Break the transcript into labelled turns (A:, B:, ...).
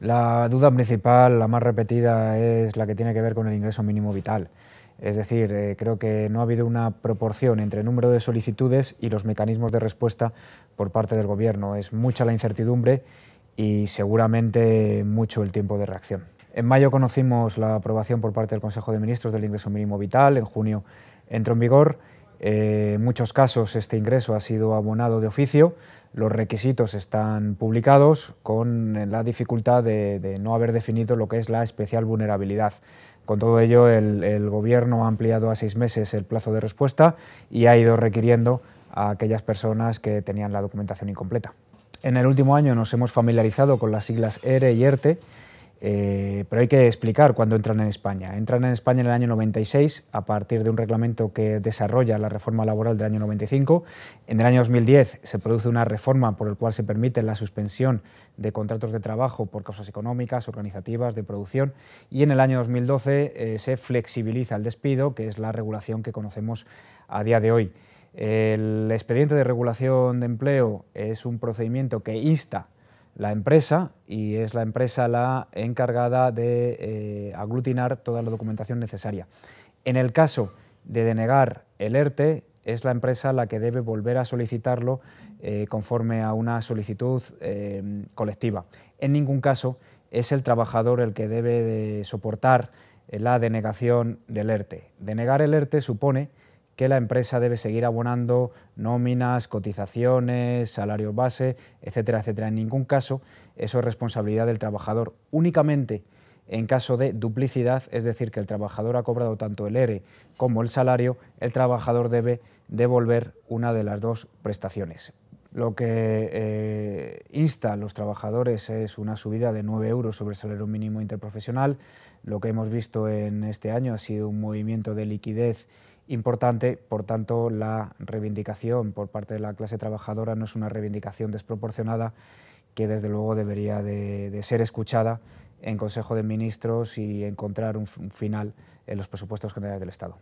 A: La duda principal, la más repetida, es la que tiene que ver con el ingreso mínimo vital. Es decir, eh, creo que no ha habido una proporción entre el número de solicitudes y los mecanismos de respuesta por parte del Gobierno. Es mucha la incertidumbre y seguramente mucho el tiempo de reacción. En mayo conocimos la aprobación por parte del Consejo de Ministros del ingreso mínimo vital, en junio entró en vigor eh, en muchos casos este ingreso ha sido abonado de oficio, los requisitos están publicados con eh, la dificultad de, no haber definido lo que es la especial vulnerabilidad. Con todo ello, el, el Gobierno ha ampliado a seis meses el plazo de respuesta y ha ido requiriendo a aquellas personas que tenían la documentación incompleta. En el último año nos hemos familiarizado con las siglas ERE y ERTE eh, pero hay que explicar cuándo entran en España. Entran en España en el año 96 a partir de un reglamento que desarrolla la reforma laboral del año 95. En el año 2010 se produce una reforma por la cual se permite la suspensión de contratos de trabajo por causas económicas, organizativas, de producción. Y en el año 2012 eh, se flexibiliza el despido, que es la regulación que conocemos a día de hoy. El expediente de regulación de empleo es un procedimiento que insta la empresa y es la empresa la encargada de eh, aglutinar toda la documentación necesaria. En el caso de denegar el ERTE, es la empresa la que debe volver a solicitarlo eh, conforme a una solicitud eh, colectiva. En ningún caso es el trabajador el que debe de soportar la denegación del ERTE. Denegar el ERTE supone que la empresa debe seguir abonando nóminas, cotizaciones, salarios base, etcétera, etcétera. En ningún caso eso es responsabilidad del trabajador. Únicamente en caso de duplicidad, es decir, que el trabajador ha cobrado tanto el ERE como el salario, el trabajador debe devolver una de las dos prestaciones. Lo que eh, insta a los trabajadores es una subida de 9 euros sobre el salario mínimo interprofesional. Lo que hemos visto en este año ha sido un movimiento de liquidez importante, por tanto la reivindicación por parte de la clase trabajadora no es una reivindicación desproporcionada que desde luego debería de ser escuchada en Consejo de Ministros y encontrar un final en los presupuestos generales del Estado.